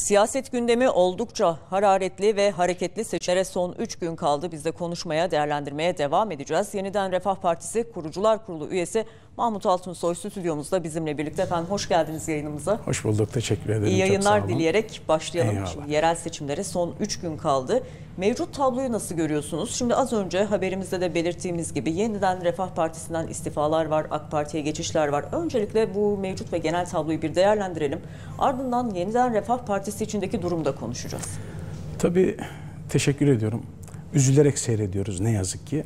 Siyaset gündemi oldukça hararetli ve hareketli seçimlere son 3 gün kaldı. Biz de konuşmaya, değerlendirmeye devam edeceğiz. Yeniden Refah Partisi Kurucular Kurulu üyesi Mahmut Altun Altunsoy stüdyomuzda bizimle birlikte. Efendim hoş geldiniz yayınımıza. Hoş bulduk, teşekkür ederim. İyi yayınlar dileyerek başlayalım. Eyvallah. yerel seçimlere son 3 gün kaldı. Mevcut tabloyu nasıl görüyorsunuz? Şimdi az önce haberimizde de belirttiğimiz gibi yeniden Refah Partisi'nden istifalar var, AK Parti'ye geçişler var. Öncelikle bu mevcut ve genel tabloyu bir değerlendirelim. Ardından yeniden Refah Partisi içindeki durumda konuşacağız. Tabii teşekkür ediyorum. Üzülerek seyrediyoruz ne yazık ki.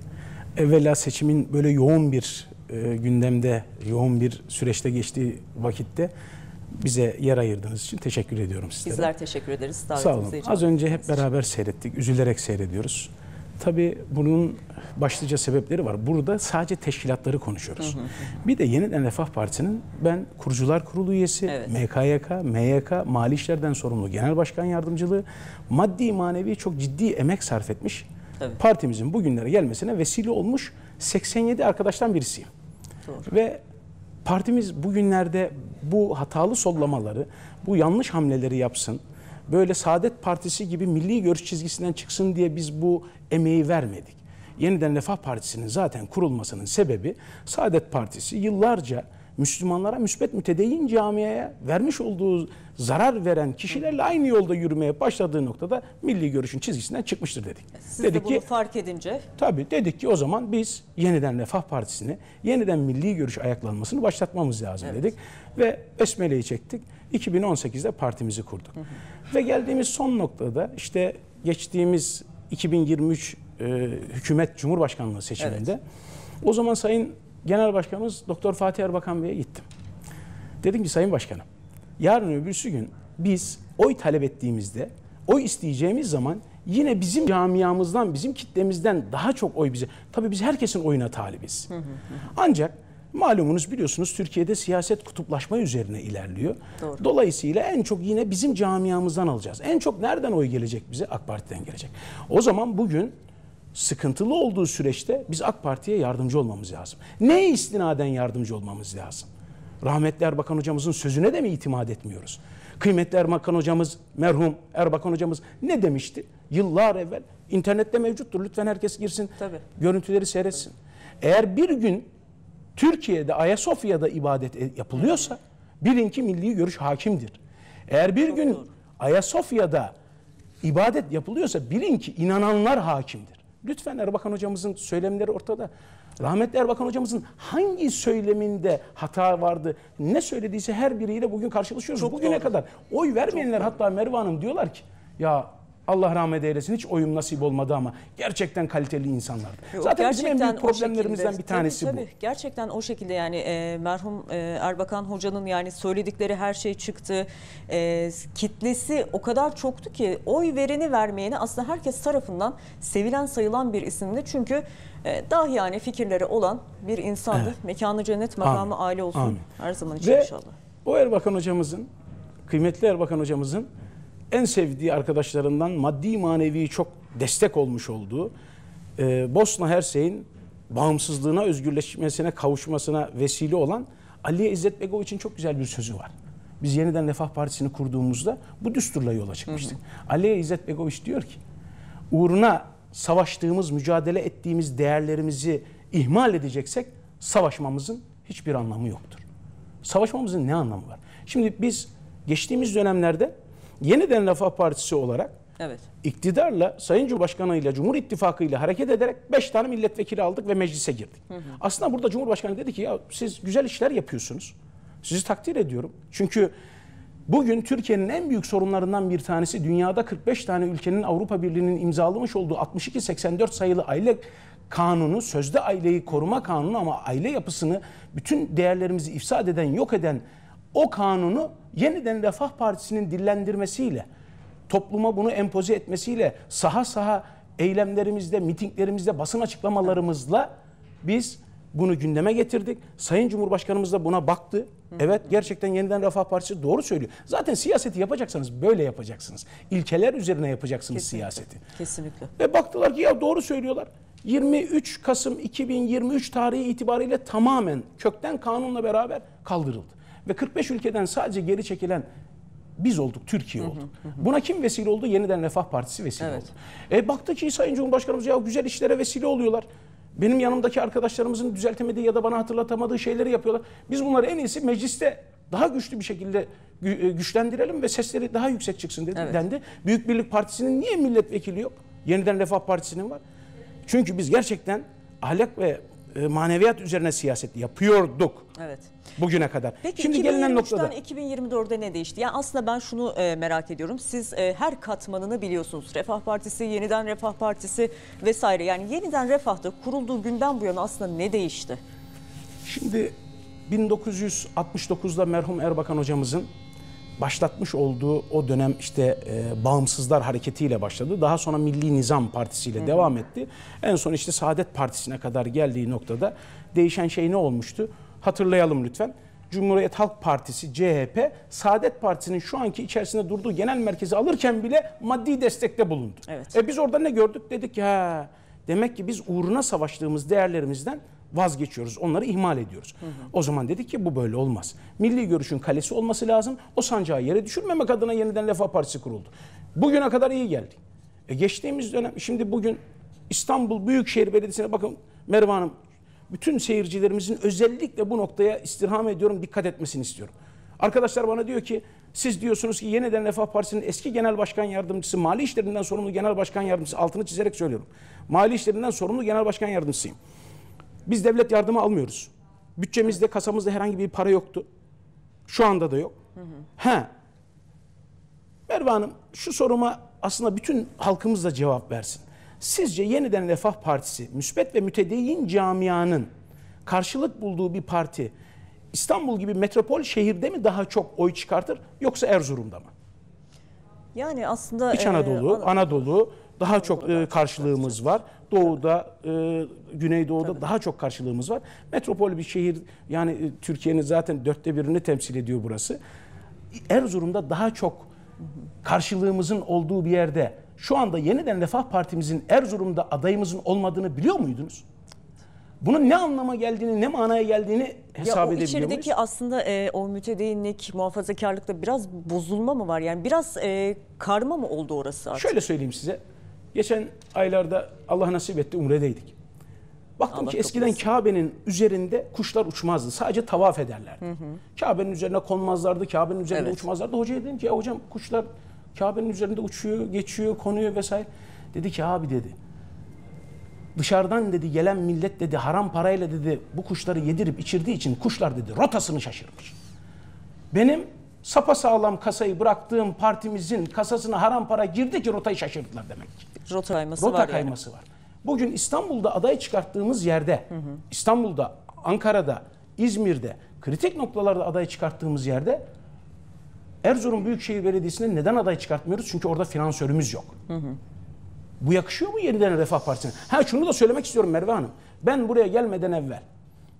Evvela seçimin böyle yoğun bir e, gündemde, yoğun bir süreçte geçtiği vakitte bize yer ayırdığınız için teşekkür ediyorum sizlere. Bizler teşekkür ederiz. Sağ olun. Az önce hep beraber seyrettik. Üzülerek seyrediyoruz. Tabii bunun başlıca sebepleri var. Burada sadece teşkilatları konuşuyoruz. Hı hı. Bir de Yeniden Refah Partisi'nin ben Kurucular Kurulu üyesi, evet. MKYK, MYK, Mali İşler'den sorumlu Genel Başkan Yardımcılığı, maddi manevi çok ciddi emek sarf etmiş. Tabii. Partimizin bugünlere gelmesine vesile olmuş 87 arkadaştan birisiyim. Doğru. Ve Partimiz bugünlerde bu hatalı sollamaları, bu yanlış hamleleri yapsın. Böyle Saadet Partisi gibi milli görüş çizgisinden çıksın diye biz bu emeği vermedik. Yeniden Refah Partisi'nin zaten kurulmasının sebebi Saadet Partisi yıllarca Müslümanlara müsbet mütedeyyin camiyeye vermiş olduğu zarar veren kişilerle aynı yolda yürümeye başladığı noktada milli görüşün çizgisinden çıkmıştır dedik. Siz dedik de bunu ki, fark edince? Tabii dedik ki o zaman biz yeniden Refah Partisi'ni, yeniden milli görüş ayaklanmasını başlatmamız lazım evet. dedik. Ve Esmele'yi çektik. 2018'de partimizi kurduk. Hı hı. Ve geldiğimiz son noktada işte geçtiğimiz 2023 e, hükümet cumhurbaşkanlığı seçiminde evet. o zaman Sayın Genel Başkanımız Doktor Fatih Erbakan Bey'e gittim. Dedim ki Sayın Başkanım, yarın öbürsü gün biz oy talep ettiğimizde, oy isteyeceğimiz zaman yine bizim camiamızdan, bizim kitlemizden daha çok oy bize. Tabii biz herkesin oyuna talibiz. Hı Ancak malumunuz biliyorsunuz Türkiye'de siyaset kutuplaşma üzerine ilerliyor. Doğru. Dolayısıyla en çok yine bizim camiamızdan alacağız. En çok nereden oy gelecek bize? AK Parti'den gelecek. O zaman bugün sıkıntılı olduğu süreçte biz AK Parti'ye yardımcı olmamız lazım. Ne istinaden yardımcı olmamız lazım? Rahmetli Erbakan hocamızın sözüne de mi itimat etmiyoruz? Kıymetli Erbakan hocamız, merhum Erbakan hocamız ne demişti? Yıllar evvel internette mevcuttur. Lütfen herkes girsin, Tabii. görüntüleri seyretsin. Tabii. Eğer bir gün Türkiye'de Ayasofya'da ibadet e, yapılıyorsa bilin ki milli görüş hakimdir. Eğer bir Çok gün doğru. Ayasofya'da ibadet yapılıyorsa bilin ki inananlar hakimdir. Lütfen Erbakan hocamızın söylemleri ortada. Rahmetli Erbakan hocamızın hangi söyleminde hata vardı? Ne söylediyse her biriyle bugün karşılaşıyoruz. Çok Bugüne doğru. kadar oy vermeyenler Çok hatta Merve diyorlar ki ya Allah rahmet eylesin hiç oyum nasip olmadı ama gerçekten kaliteli insanlardı. Yok, Zaten bizim en büyük problemlerimizden şekilde, bir tanesi tabii, tabii. bu. Gerçekten o şekilde yani e, merhum e, Erbakan Hoca'nın yani söyledikleri her şey çıktı. E, kitlesi o kadar çoktu ki oy vereni vermeyeni aslında herkes tarafından sevilen sayılan bir isimdi. Çünkü e, dahi yani fikirleri olan bir insandı. Evet. Mekanı cennet makamı Amin. aile olsun Amin. her zaman için Ve inşallah. O Erbakan hocamızın kıymetli Erbakan hocamızın en sevdiği arkadaşlarından maddi manevi çok destek olmuş olduğu e, Bosna Hersey'in bağımsızlığına, özgürleşmesine, kavuşmasına vesile olan Aliye İzzet Bego için çok güzel bir sözü var. Biz yeniden Refah Partisi'ni kurduğumuzda bu düsturla yola çıkmıştık. Hı Aliye İzzet Begoviç diyor ki, uğruna savaştığımız, mücadele ettiğimiz değerlerimizi ihmal edeceksek savaşmamızın hiçbir anlamı yoktur. Savaşmamızın ne anlamı var? Şimdi biz geçtiğimiz dönemlerde yeniden Refah Partisi olarak evet. iktidarla, Sayın Cumhurbaşkanı ile Cumhur İttifakı ile hareket ederek 5 tane milletvekili aldık ve meclise girdik. Hı hı. Aslında burada Cumhurbaşkanı dedi ki ya siz güzel işler yapıyorsunuz. Sizi takdir ediyorum. Çünkü bugün Türkiye'nin en büyük sorunlarından bir tanesi dünyada 45 tane ülkenin Avrupa Birliği'nin imzalamış olduğu 62-84 sayılı aile kanunu, sözde aileyi koruma kanunu ama aile yapısını bütün değerlerimizi ifsad eden, yok eden o kanunu yeniden Refah Partisi'nin dillendirmesiyle, topluma bunu empoze etmesiyle, saha saha eylemlerimizde, mitinglerimizde, basın açıklamalarımızla biz bunu gündeme getirdik. Sayın Cumhurbaşkanımız da buna baktı. Evet gerçekten yeniden Refah Partisi doğru söylüyor. Zaten siyaseti yapacaksanız böyle yapacaksınız. İlkeler üzerine yapacaksınız Kesinlikle. siyaseti. Kesinlikle. Ve baktılar ki ya doğru söylüyorlar. 23 Kasım 2023 tarihi itibariyle tamamen kökten kanunla beraber kaldırıldı. Ve 45 ülkeden sadece geri çekilen biz olduk, Türkiye olduk. Hı hı hı. Buna kim vesile oldu? Yeniden Refah Partisi vesile evet. oldu. E baktı ki Sayın Cumhurbaşkanımız ya güzel işlere vesile oluyorlar. Benim yanımdaki arkadaşlarımızın düzeltemediği ya da bana hatırlatamadığı şeyleri yapıyorlar. Biz bunları en iyisi mecliste daha güçlü bir şekilde e, güçlendirelim ve sesleri daha yüksek çıksın dedi, evet. dendi. Büyük Birlik Partisi'nin niye milletvekili yok? Yeniden Refah Partisi'nin var. Çünkü biz gerçekten ahlak ve e, maneviyat üzerine siyaset yapıyorduk. Evet bugüne kadar. Peki Şimdi 2023'ten gelinen noktada 2024'de ne değişti? Yani aslında ben şunu e, merak ediyorum. Siz e, her katmanını biliyorsunuz. Refah Partisi, yeniden Refah Partisi vesaire. Yani yeniden Refah'ta kurulduğu günden bu yana aslında ne değişti? Şimdi 1969'da merhum Erbakan hocamızın başlatmış olduğu o dönem işte e, Bağımsızlar hareketiyle başladı. Daha sonra Milli Nizam Partisi ile devam etti. En son işte Saadet Partisi'ne kadar geldiği noktada değişen şey ne olmuştu? Hatırlayalım lütfen. Cumhuriyet Halk Partisi, CHP, Saadet Partisi'nin şu anki içerisinde durduğu genel merkezi alırken bile maddi destekte bulundu. Evet. E biz orada ne gördük? Dedik ya demek ki biz uğruna savaştığımız değerlerimizden vazgeçiyoruz. Onları ihmal ediyoruz. Hı hı. O zaman dedik ki bu böyle olmaz. Milli görüşün kalesi olması lazım. O sancağı yere düşürmemek adına yeniden Refah Partisi kuruldu. Bugüne kadar iyi geldik. E geçtiğimiz dönem şimdi bugün İstanbul Büyükşehir Belediyesi'ne bakın Merve Hanım bütün seyircilerimizin özellikle bu noktaya istirham ediyorum, dikkat etmesini istiyorum. Arkadaşlar bana diyor ki siz diyorsunuz ki yeniden Refah Partisi'nin eski genel başkan yardımcısı, mali işlerinden sorumlu genel başkan yardımcısı altını çizerek söylüyorum. Mali işlerinden sorumlu genel başkan yardımcısıyım. Biz devlet yardımı almıyoruz. Bütçemizde, kasamızda herhangi bir para yoktu. Şu anda da yok. Hı hı. He. Merve Hanım şu soruma aslında bütün halkımız da cevap versin. Sizce yeniden Refah Partisi, müsbet ve mütedeyyin camianın karşılık bulduğu bir parti İstanbul gibi metropol şehirde mi daha çok oy çıkartır yoksa Erzurum'da mı? Yani aslında İç e, Anadolu, e, Anadolu daha çok e, karşılığımız var. Doğu'da, e, Güneydoğu'da Tabii. daha çok karşılığımız var. Metropol bir şehir yani e, Türkiye'nin zaten dörtte birini temsil ediyor burası. Erzurum'da daha çok karşılığımızın olduğu bir yerde şu anda yeniden Refah Partimizin Erzurum'da adayımızın olmadığını biliyor muydunuz? Bunun ne anlama geldiğini, ne manaya geldiğini hesap ya o edebiliyor içerideki muyuz? aslında e, o mütedeyinlik, muhafazakarlıkta biraz bozulma mı var? Yani biraz e, karma mı oldu orası artık? Şöyle söyleyeyim size. Geçen aylarda Allah nasip etti Umre'deydik. Baktım Allah ki eskiden Kabe'nin üzerinde kuşlar uçmazdı. Sadece tavaf ederlerdi. Kabe'nin üzerine konmazlardı, Kabe'nin üzerine evet. uçmazlardı. Hocaya dedim ki hocam kuşlar Kabe'nin üzerinde uçuyor, geçiyor, konuyor vesaire. Dedi ki abi dedi. Dışarıdan dedi gelen millet dedi haram parayla dedi bu kuşları yedirip içirdiği için kuşlar dedi rotasını şaşırmış. Benim sapa sağlam kasayı bıraktığım partimizin kasasına haram para girdi ki rotayı şaşırdılar demek. Rota kayması Rota var. kayması yani. var. Bugün İstanbul'da aday çıkarttığımız yerde, hı hı. İstanbul'da, Ankara'da, İzmir'de kritik noktalarda aday çıkarttığımız yerde Erzurum Büyükşehir Belediyesi'ne neden aday çıkartmıyoruz? Çünkü orada finansörümüz yok. Hı hı. Bu yakışıyor mu yeniden Refah Partisi'ne? Ha şunu da söylemek istiyorum Merve Hanım. Ben buraya gelmeden evvel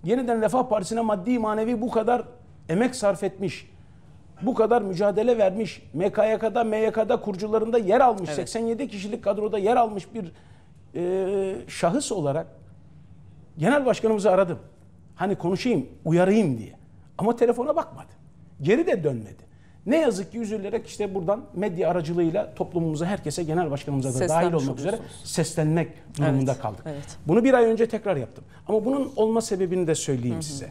yeniden Refah Partisi'ne maddi manevi bu kadar emek sarf etmiş, bu kadar mücadele vermiş, MKYK'da, MYK'da kurcularında yer almış, evet. 87 kişilik kadroda yer almış bir e, şahıs olarak genel başkanımızı aradım. Hani konuşayım, uyarayım diye. Ama telefona bakmadı. Geri de dönmedi. Ne yazık ki üzülerek işte buradan medya aracılığıyla toplumumuza, herkese, genel başkanımıza da dahil olmak üzere seslenmek durumunda evet, kaldık. Evet. Bunu bir ay önce tekrar yaptım. Ama bunun olma sebebini de söyleyeyim hı hı. size.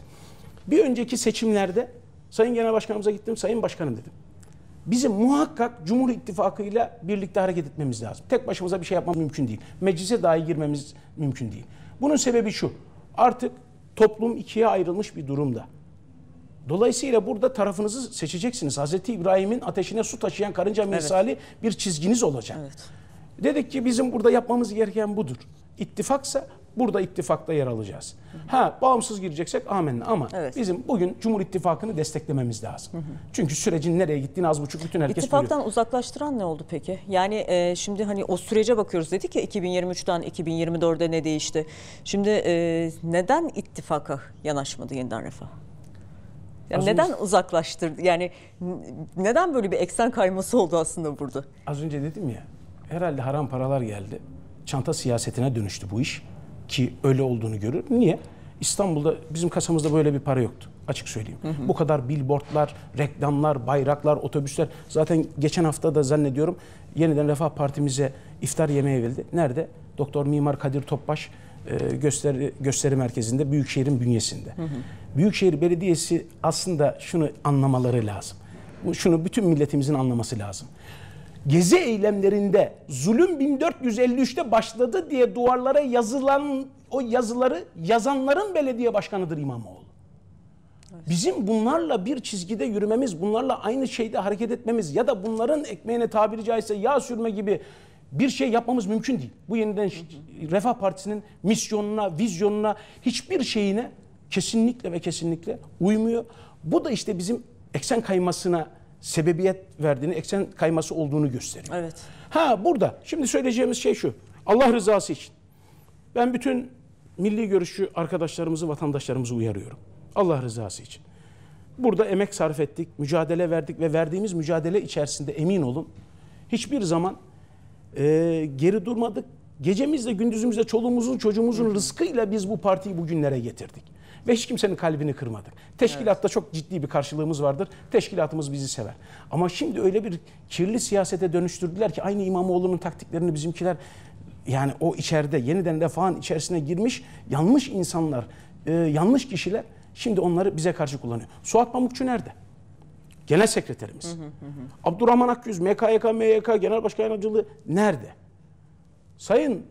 Bir önceki seçimlerde Sayın Genel Başkanımıza gittim, Sayın Başkanım dedim. Bizim muhakkak Cumhur İttifakı ile birlikte hareket etmemiz lazım. Tek başımıza bir şey yapmamız mümkün değil. Meclise dahi girmemiz mümkün değil. Bunun sebebi şu. Artık toplum ikiye ayrılmış bir durumda. Dolayısıyla burada tarafınızı seçeceksiniz. Hazreti İbrahim'in ateşine su taşıyan karınca misali evet. bir çizginiz olacak. Evet. Dedik ki bizim burada yapmamız gereken budur. İttifaksa burada ittifakta yer alacağız. Hı hı. Ha bağımsız gireceksek amenna ama evet. bizim bugün Cumhur İttifakı'nı desteklememiz lazım. Hı hı. Çünkü sürecin nereye gittiğini az buçuk bütün herkes İttifaktan biliyor. İttifaktan uzaklaştıran ne oldu peki? Yani e, şimdi hani o sürece bakıyoruz dedi ki 2023'ten 2024'de ne değişti? Şimdi e, neden ittifaka yanaşmadı yeniden refah? Ya neden önce, uzaklaştırdı? Yani neden böyle bir eksen kayması oldu aslında burada? Az önce dedim ya herhalde haram paralar geldi. Çanta siyasetine dönüştü bu iş ki öyle olduğunu görür. Niye? İstanbul'da bizim kasamızda böyle bir para yoktu açık söyleyeyim. Hı hı. Bu kadar billboardlar, reklamlar, bayraklar, otobüsler. Zaten geçen hafta da zannediyorum yeniden Refah Partimize iftar yemeği verildi. Nerede? Doktor Mimar Kadir Topbaş e, gösteri, gösteri merkezinde Büyükşehir'in bünyesinde. Hı hı. Büyükşehir Belediyesi aslında şunu anlamaları lazım. Şunu bütün milletimizin anlaması lazım. Gezi eylemlerinde zulüm 1453'te başladı diye duvarlara yazılan o yazıları yazanların belediye başkanıdır İmamoğlu. Bizim bunlarla bir çizgide yürümemiz, bunlarla aynı şeyde hareket etmemiz ya da bunların ekmeğine tabiri caizse yağ sürme gibi bir şey yapmamız mümkün değil. Bu yeniden Refah Partisi'nin misyonuna, vizyonuna, hiçbir şeyine kesinlikle ve kesinlikle uymuyor. Bu da işte bizim eksen kaymasına sebebiyet verdiğini, eksen kayması olduğunu gösteriyor. Evet. Ha burada şimdi söyleyeceğimiz şey şu. Allah rızası için. Ben bütün milli görüşü arkadaşlarımızı, vatandaşlarımızı uyarıyorum. Allah rızası için. Burada emek sarf ettik, mücadele verdik ve verdiğimiz mücadele içerisinde emin olun hiçbir zaman e, geri durmadık. Gecemizle gündüzümüzle çoluğumuzun çocuğumuzun rızkıyla biz bu partiyi bugünlere getirdik. Ve hiç kimsenin kalbini kırmadık. Teşkilatta evet. çok ciddi bir karşılığımız vardır. Teşkilatımız bizi sever. Ama şimdi öyle bir kirli siyasete dönüştürdüler ki aynı İmamoğlu'nun taktiklerini bizimkiler yani o içeride yeniden refahın içerisine girmiş yanlış insanlar, e, yanlış kişiler şimdi onları bize karşı kullanıyor. Suat Pamukçu nerede? Genel sekreterimiz. Hı hı hı. Abdurrahman Akgüz, MKYK, MYK Genel Başkan Yardımcılığı nerede? Sayın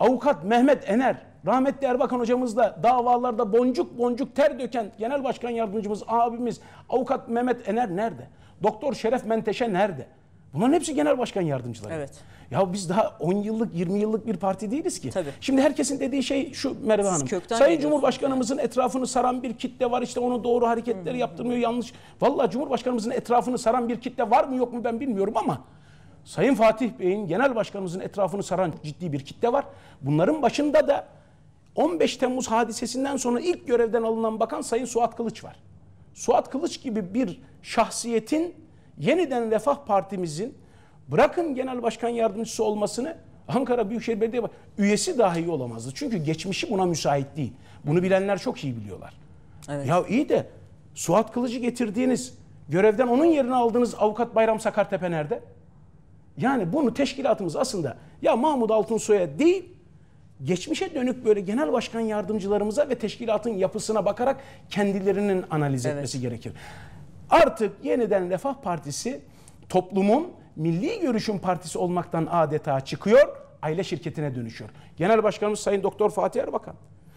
Avukat Mehmet Ener, rahmetli Erbakan hocamızla davalarda boncuk boncuk ter döken Genel Başkan Yardımcımız abimiz Avukat Mehmet Ener nerede? Doktor Şeref Menteşe nerede? Bunların hepsi genel başkan yardımcıları. Evet. Ya biz daha 10 yıllık 20 yıllık bir parti değiliz ki. Tabii. Şimdi herkesin dediği şey şu Merve Hanım. Sayın Cumhurbaşkanımızın yani. etrafını saran bir kitle var işte onu doğru hareketleri hmm. yaptırmıyor yanlış. Valla Cumhurbaşkanımızın etrafını saran bir kitle var mı yok mu ben bilmiyorum ama Sayın Fatih Bey'in genel başkanımızın etrafını saran ciddi bir kitle var. Bunların başında da 15 Temmuz hadisesinden sonra ilk görevden alınan bakan Sayın Suat Kılıç var. Suat Kılıç gibi bir şahsiyetin yeniden Refah Partimizin bırakın genel başkan yardımcısı olmasını Ankara Büyükşehir Belediye üyesi dahi olamazdı. Çünkü geçmişi buna müsait değil. Bunu bilenler çok iyi biliyorlar. Evet. Ya iyi de Suat Kılıcı getirdiğiniz görevden onun yerine aldığınız avukat Bayram Sakartepe nerede? Yani bunu teşkilatımız aslında ya Mahmut Altınsoy'a değil geçmişe dönük böyle genel başkan yardımcılarımıza ve teşkilatın yapısına bakarak kendilerinin analiz evet. etmesi gerekir. Artık yeniden Refah Partisi toplumun milli görüşün partisi olmaktan adeta çıkıyor, aile şirketine dönüşüyor. Genel Başkanımız Sayın Doktor Fatih Erbakan,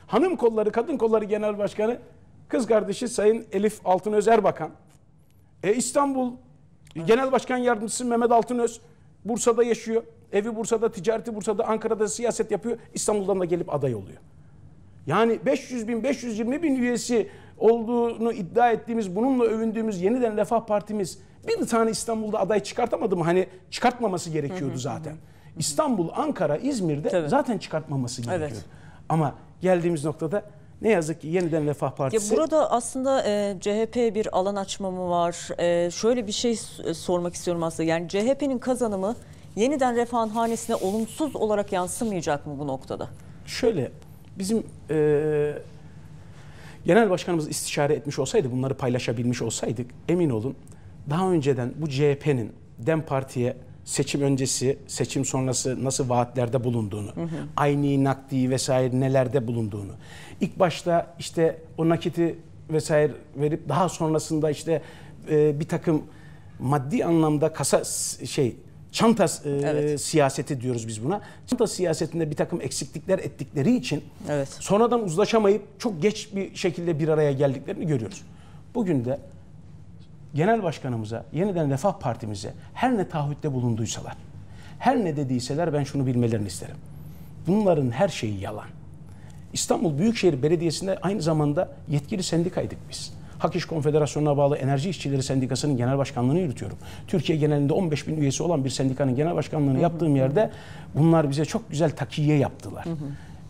Hanım Kolları Kadın Kolları Genel Başkanı kız kardeşi Sayın Elif Altınöz Erbakan, e, İstanbul evet. Genel Başkan Yardımcısı Mehmet Altınöz Bursa'da yaşıyor. Evi Bursa'da, ticareti Bursa'da, Ankara'da siyaset yapıyor. İstanbul'dan da gelip aday oluyor. Yani 500 bin, 520 bin üyesi olduğunu iddia ettiğimiz, bununla övündüğümüz yeniden Refah Partimiz bir tane İstanbul'da aday çıkartamadı mı? Hani çıkartmaması gerekiyordu zaten. İstanbul, Ankara, İzmir'de Tabii. zaten çıkartmaması gerekiyordu. Evet. Ama geldiğimiz noktada ne yazık ki yeniden Refah Partisi. Ya burada aslında e, CHP bir alan açma mı var? E, şöyle bir şey e, sormak istiyorum aslında. Yani CHP'nin kazanımı yeniden Refah'ın hanesine olumsuz olarak yansımayacak mı bu noktada? Şöyle bizim e, genel başkanımız istişare etmiş olsaydı, bunları paylaşabilmiş olsaydık emin olun daha önceden bu CHP'nin DEM Parti'ye seçim öncesi, seçim sonrası nasıl vaatlerde bulunduğunu, hı hı. aynı nakdi vesaire nelerde bulunduğunu. ilk başta işte o nakiti vesaire verip daha sonrasında işte e, bir takım maddi anlamda kasa şey Çanta e, evet. siyaseti diyoruz biz buna. Çanta siyasetinde bir takım eksiklikler ettikleri için evet. sonradan uzlaşamayıp çok geç bir şekilde bir araya geldiklerini görüyoruz. Bugün de genel başkanımıza, yeniden Refah Partimize her ne taahhütte bulunduysalar, her ne dediyseler ben şunu bilmelerini isterim. Bunların her şeyi yalan. İstanbul Büyükşehir Belediyesi'nde aynı zamanda yetkili sendikaydık biz. Hak İş Konfederasyonu'na bağlı Enerji İşçileri Sendikası'nın genel başkanlığını yürütüyorum. Türkiye genelinde 15 bin üyesi olan bir sendikanın genel başkanlığını hı hı. yaptığım yerde bunlar bize çok güzel takiye yaptılar. Hı hı.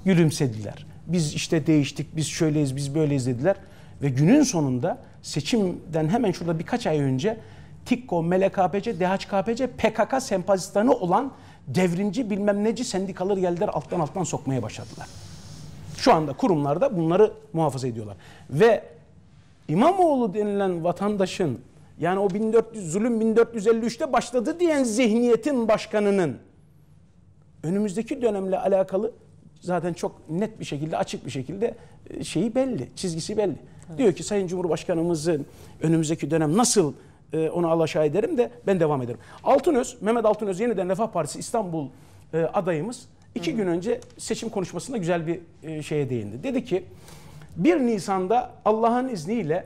Gülümsediler. Biz işte değiştik, biz şöyleyiz, biz böyleyiz dediler. Ve günün sonunda seçimden hemen şurada birkaç ay önce TİKKO, MLKPC, DHKPC, PKK sempatistanı olan devrimci bilmem neci sendikaları geldiler alttan alttan sokmaya başladılar. Şu anda kurumlarda bunları muhafaza ediyorlar. Ve İmamoğlu denilen vatandaşın yani o 1400 zulüm 1453'te başladı diyen zihniyetin başkanının önümüzdeki dönemle alakalı zaten çok net bir şekilde açık bir şekilde e, şeyi belli, çizgisi belli. Evet. Diyor ki Sayın Cumhurbaşkanımızın önümüzdeki dönem nasıl e, onu alaşağı ederim de ben devam ederim. Altınöz, Mehmet Altınöz yeniden Refah Partisi İstanbul e, adayımız iki Hı. gün önce seçim konuşmasında güzel bir şeye değindi. Dedi ki 1 Nisan'da Allah'ın izniyle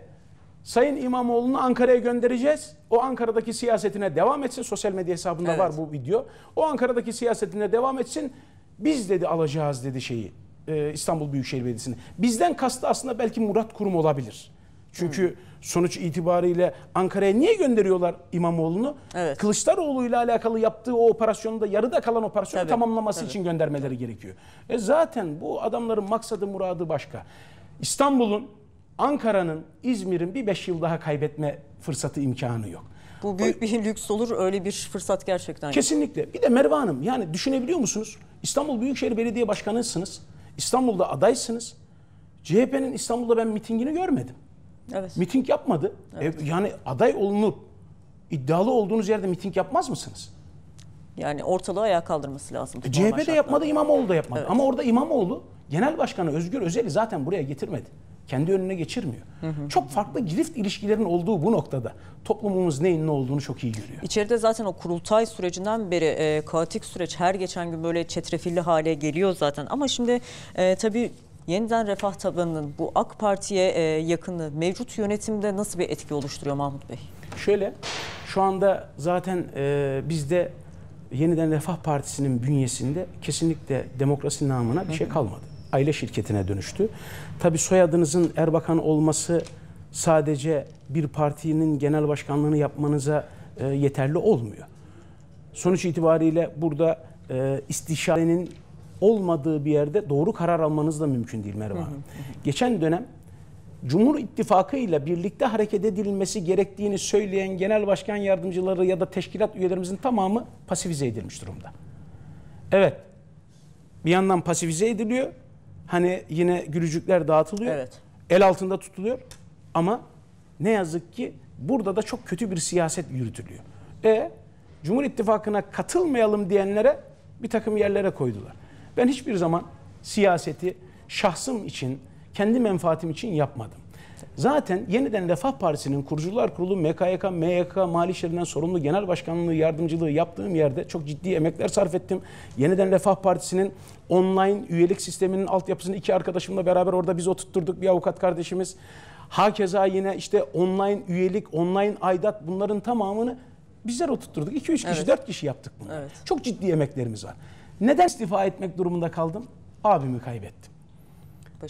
Sayın İmamoğlu'nu Ankara'ya göndereceğiz. O Ankara'daki siyasetine devam etsin. Sosyal medya hesabında evet. var bu video. O Ankara'daki siyasetine devam etsin. Biz dedi alacağız dedi şeyi. E, İstanbul Büyükşehir Belediyesi'ni. Bizden kastı aslında belki Murat Kurum olabilir. Çünkü hmm. sonuç itibariyle Ankara'ya niye gönderiyorlar İmamoğlu'nu? Evet. Kılıçdaroğlu ile alakalı yaptığı o operasyonu da yarıda kalan operasyonu Tabii. tamamlaması Tabii. için göndermeleri gerekiyor. E zaten bu adamların maksadı muradı başka. İstanbul'un, Ankara'nın, İzmir'in bir beş yıl daha kaybetme fırsatı imkanı yok. Bu büyük bir lüks olur öyle bir fırsat gerçekten. Kesinlikle. Bir de Merve Hanım yani düşünebiliyor musunuz? İstanbul Büyükşehir Belediye Başkanısınız. İstanbul'da adaysınız. CHP'nin İstanbul'da ben mitingini görmedim. Evet. Miting yapmadı. Evet. E, yani aday olunup iddialı olduğunuz yerde miting yapmaz mısınız? Yani ortalığı ayağa kaldırması lazım. E, CHP de yapmadı, İmamoğlu da yapmadı. Evet. Ama orada İmamoğlu Genel Başkanı Özgür Özel'i zaten buraya getirmedi. Kendi önüne geçirmiyor. Hı hı. Çok farklı girift ilişkilerin olduğu bu noktada toplumumuz neyin ne olduğunu çok iyi görüyor. İçeride zaten o kurultay sürecinden beri e, kaotik süreç her geçen gün böyle çetrefilli hale geliyor zaten. Ama şimdi e, tabii yeniden refah tabanının bu AK Parti'ye e, yakını mevcut yönetimde nasıl bir etki oluşturuyor Mahmut Bey? Şöyle şu anda zaten e, bizde yeniden Refah Partisi'nin bünyesinde kesinlikle demokrasi namına bir şey kalmadı aile şirketine dönüştü. Tabi soyadınızın Erbakan olması sadece bir partinin genel başkanlığını yapmanıza e, yeterli olmuyor. Sonuç itibariyle burada e, istişarenin olmadığı bir yerde doğru karar almanız da mümkün değil Merve Hanım. Geçen dönem Cumhur İttifakı ile birlikte hareket edilmesi gerektiğini söyleyen genel başkan yardımcıları ya da teşkilat üyelerimizin tamamı pasifize edilmiş durumda. Evet, bir yandan pasifize ediliyor, Hani yine gülücükler dağıtılıyor. Evet. El altında tutuluyor. Ama ne yazık ki burada da çok kötü bir siyaset yürütülüyor. E Cumhur İttifakı'na katılmayalım diyenlere bir takım yerlere koydular. Ben hiçbir zaman siyaseti şahsım için, kendi menfaatim için yapmadım. Zaten yeniden Refah Partisi'nin Kurucular Kurulu MKYK, MYK, Mali Şerinden sorumlu genel başkanlığı yardımcılığı yaptığım yerde çok ciddi emekler sarf ettim. Yeniden Refah Partisi'nin online üyelik sisteminin altyapısını iki arkadaşımla beraber orada biz oturtturduk bir avukat kardeşimiz. Hakeza yine işte online üyelik, online aidat bunların tamamını bizler oturtturduk. 2-3 kişi, evet. 4 kişi yaptık bunu. Evet. Çok ciddi emeklerimiz var. Neden istifa etmek durumunda kaldım? Abimi kaybettim.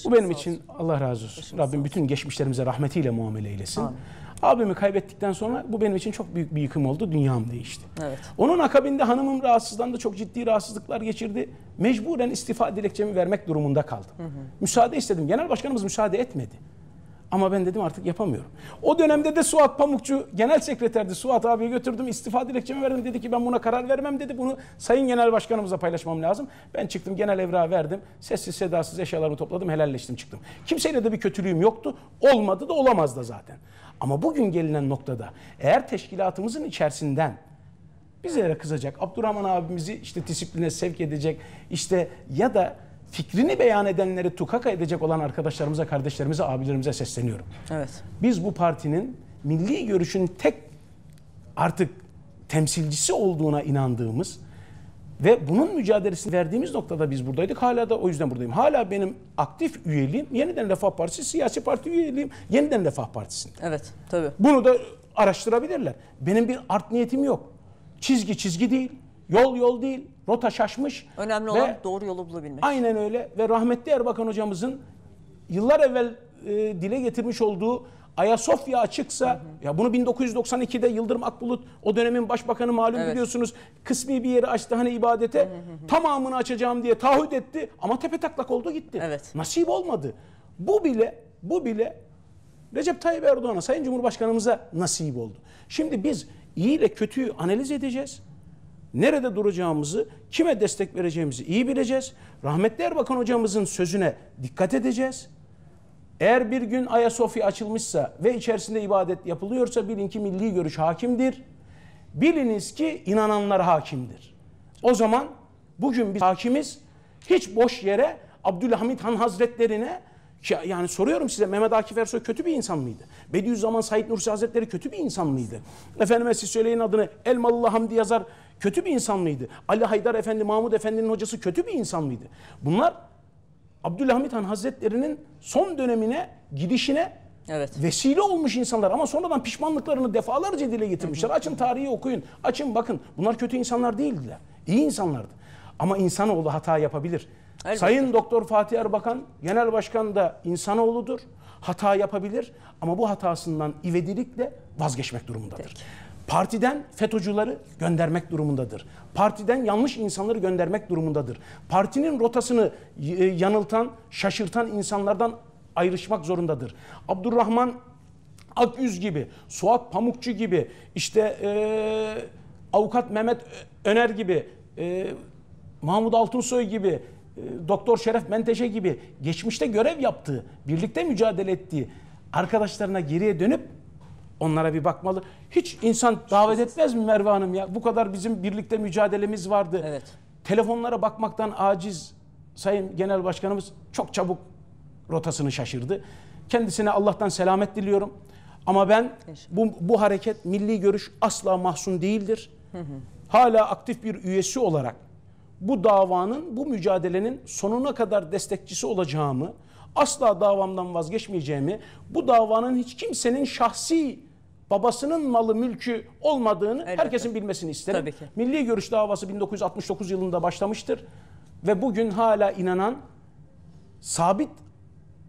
Bu benim olsun. için Allah razı olsun. Başımız Rabbim bütün geçmişlerimize rahmetiyle muamele eylesin. Amin. Abimi kaybettikten sonra bu benim için çok büyük bir yıkım oldu. Dünyam değişti. Evet. Onun akabinde hanımım rahatsızlandı. Çok ciddi rahatsızlıklar geçirdi. Mecburen istifa dilekçemi vermek durumunda kaldım. Hı hı. Müsaade istedim. Genel başkanımız müsaade etmedi. Ama ben dedim artık yapamıyorum. O dönemde de Suat Pamukçu genel sekreterdi. Suat abiye götürdüm istifa dilekçemi verdim. Dedi ki ben buna karar vermem dedi. Bunu sayın genel başkanımıza paylaşmam lazım. Ben çıktım genel evra verdim. Sessiz sedasız eşyalarımı topladım helalleştim çıktım. Kimseyle de bir kötülüğüm yoktu. Olmadı da olamaz da zaten. Ama bugün gelinen noktada eğer teşkilatımızın içerisinden bizlere kızacak, Abdurrahman abimizi işte disipline sevk edecek işte ya da fikrini beyan edenleri tukaka edecek olan arkadaşlarımıza, kardeşlerimize, abilerimize sesleniyorum. Evet. Biz bu partinin milli görüşün tek artık temsilcisi olduğuna inandığımız ve bunun mücadelesini verdiğimiz noktada biz buradaydık. Hala da o yüzden buradayım. Hala benim aktif üyeliğim yeniden Refah Partisi, siyasi parti üyeliğim yeniden Refah Partisi'nde. Evet, tabii. Bunu da araştırabilirler. Benim bir art niyetim yok. Çizgi çizgi değil, yol yol değil, Rota şaşmış. Önemli ve olan doğru yolu bulabilmek. Aynen öyle ve rahmetli Erbakan hocamızın yıllar evvel e, dile getirmiş olduğu Ayasofya açıksa hı hı. ya bunu 1992'de Yıldırım Akbulut o dönemin başbakanı malum evet. biliyorsunuz kısmi bir yeri açtı hani ibadete hı hı hı. tamamını açacağım diye taahhüt etti ama tepe taklak oldu gitti. Evet. Nasip olmadı. Bu bile bu bile Recep Tayyip Erdoğan'a Sayın Cumhurbaşkanımıza nasip oldu. Şimdi biz iyi ile kötüyü analiz edeceğiz nerede duracağımızı, kime destek vereceğimizi iyi bileceğiz. Rahmetli Erbakan hocamızın sözüne dikkat edeceğiz. Eğer bir gün Ayasofya açılmışsa ve içerisinde ibadet yapılıyorsa bilin ki milli görüş hakimdir. Biliniz ki inananlar hakimdir. O zaman bugün biz hakimiz hiç boş yere Abdülhamit Han Hazretlerine yani soruyorum size Mehmet Akif Ersoy kötü bir insan mıydı? Bediüzzaman Said Nursi Hazretleri kötü bir insan mıydı? Efendime siz söyleyin adını Elmalı Hamdi yazar Kötü bir insan mıydı? Ali Haydar Efendi, Mahmud Efendi'nin hocası kötü bir insan mıydı? Bunlar Abdülhamit Han Hazretleri'nin son dönemine gidişine Evet. Vesile olmuş insanlar ama sonradan pişmanlıklarını defalarca dile getirmişler. Açın tarihi okuyun. Açın bakın. Bunlar kötü insanlar değildiler. İyi insanlardı. Ama insanoğlu hata yapabilir. Elbette. Sayın Doktor Fatih Erbakan, Genel Başkan da insanoğludur. Hata yapabilir ama bu hatasından ivedilikle vazgeçmek durumundadır. Peki. Partiden FETÖ'cüleri göndermek durumundadır. Partiden yanlış insanları göndermek durumundadır. Partinin rotasını e, yanıltan, şaşırtan insanlardan ayrışmak zorundadır. Abdurrahman Akyüz gibi, Suat Pamukçu gibi, işte e, Avukat Mehmet Öner gibi, e, Mahmut Altunsoy gibi, e, Doktor Şeref Menteşe gibi geçmişte görev yaptığı, birlikte mücadele ettiği arkadaşlarına geriye dönüp Onlara bir bakmalı. Hiç insan davet etmez mi Merve Hanım ya? Bu kadar bizim birlikte mücadelemiz vardı. Evet. Telefonlara bakmaktan aciz Sayın Genel Başkanımız çok çabuk rotasını şaşırdı. Kendisine Allah'tan selamet diliyorum. Ama ben bu, bu hareket milli görüş asla mahzun değildir. Hala aktif bir üyesi olarak bu davanın, bu mücadelenin sonuna kadar destekçisi olacağımı, asla davamdan vazgeçmeyeceğimi, bu davanın hiç kimsenin şahsi babasının malı mülkü olmadığını Elbette. herkesin bilmesini isterim. Tabii ki. Milli görüş davası 1969 yılında başlamıştır ve bugün hala inanan sabit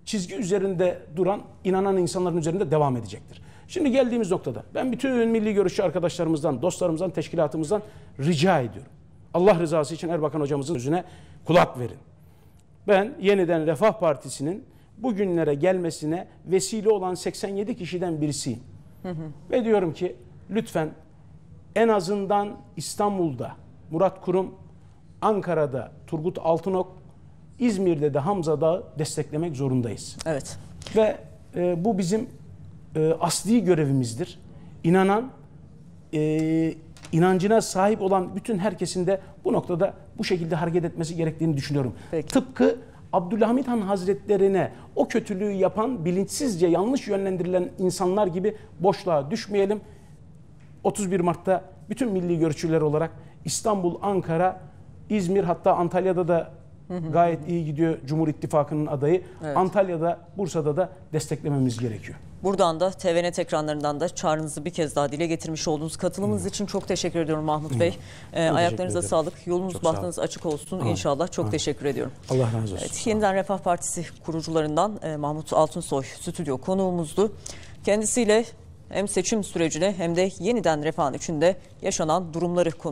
çizgi üzerinde duran inanan insanların üzerinde devam edecektir. Şimdi geldiğimiz noktada ben bütün milli görüşçü arkadaşlarımızdan, dostlarımızdan, teşkilatımızdan rica ediyorum. Allah rızası için Erbakan hocamızın sözüne kulak verin. Ben yeniden Refah Partisi'nin bugünlere gelmesine vesile olan 87 kişiden birisiyim. Ve diyorum ki lütfen en azından İstanbul'da Murat Kurum, Ankara'da Turgut Altınok, İzmir'de de Hamza Dağı desteklemek zorundayız. Evet. Ve e, bu bizim e, asli görevimizdir. İnanan, e, inancına sahip olan bütün herkesin de bu noktada bu şekilde hareket etmesi gerektiğini düşünüyorum. Peki. Tıpkı Abdülhamit Han Hazretlerine o kötülüğü yapan bilinçsizce yanlış yönlendirilen insanlar gibi boşluğa düşmeyelim. 31 Mart'ta bütün milli görüşçüler olarak İstanbul, Ankara, İzmir hatta Antalya'da da gayet iyi gidiyor Cumhur İttifakı'nın adayı. Evet. Antalya'da, Bursa'da da desteklememiz gerekiyor. Buradan da TVNET ekranlarından da çağrınızı bir kez daha dile getirmiş olduğunuz katılımınız için çok teşekkür ediyorum Mahmut Bey. Ee, ayaklarınıza sağlık. Yolunuz çok bahtınız sağ açık olsun Hı. inşallah. Çok Hı. teşekkür ediyorum. Allah razı olsun. Evet, yeniden Refah Partisi kurucularından e, Mahmut Altınsoy stüdyo konuğumuzdu. Kendisiyle hem seçim sürecine hem de yeniden refahın içinde yaşanan durumları konuştuk.